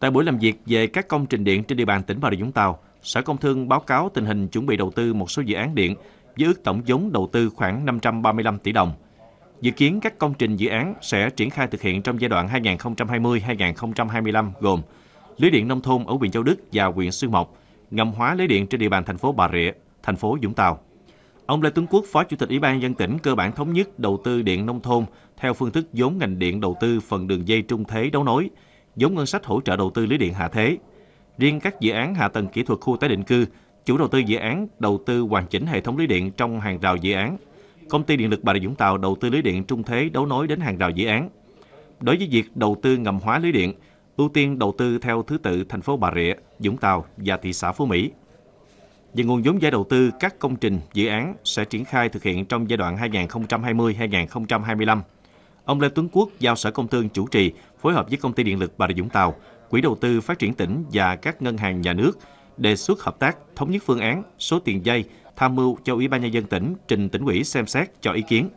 Tại buổi làm việc về các công trình điện trên địa bàn tỉnh Bà Rịa Vũng Tàu, Sở Công Thương báo cáo tình hình chuẩn bị đầu tư một số dự án điện với ước tổng vốn đầu tư khoảng 535 tỷ đồng. Dự kiến các công trình dự án sẽ triển khai thực hiện trong giai đoạn 2020-2025 gồm lưới điện nông thôn ở huyện Châu Đức và huyện Sư Mộc, ngầm hóa lưới điện trên địa bàn thành phố Bà Rịa, thành phố Vũng Tàu. Ông Lê Tuấn Quốc, Phó Chủ tịch Ủy ban dân tỉnh cơ bản thống nhất đầu tư điện nông thôn theo phương thức vốn ngành điện đầu tư phần đường dây trung thế đấu nối – vốn ngân sách hỗ trợ đầu tư lưới điện hạ thế. Riêng các dự án hạ tầng kỹ thuật khu tái định cư, chủ đầu tư dự án đầu tư hoàn chỉnh hệ thống lưới điện trong hàng rào dự án. Công ty điện lực Bà Rịa Vũng Tàu đầu tư lưới điện trung thế đấu nối đến hàng rào dự án. Đối với việc đầu tư ngầm hóa lưới điện, ưu tiên đầu tư theo thứ tự thành phố Bà Rịa, Vũng Tàu và thị xã Phú Mỹ. Về nguồn vốn giải đầu tư, các công trình, dự án sẽ triển khai thực hiện trong giai đoạn 2020-2025. Ông Lê Tuấn Quốc giao Sở Công Thương chủ trì phối hợp với Công ty Điện lực Bà Rịa Vũng Tàu, Quỹ đầu tư phát triển tỉnh và các ngân hàng nhà nước đề xuất hợp tác thống nhất phương án, số tiền dây, tham mưu cho Ủy ban nhân dân tỉnh trình tỉnh ủy xem xét cho ý kiến.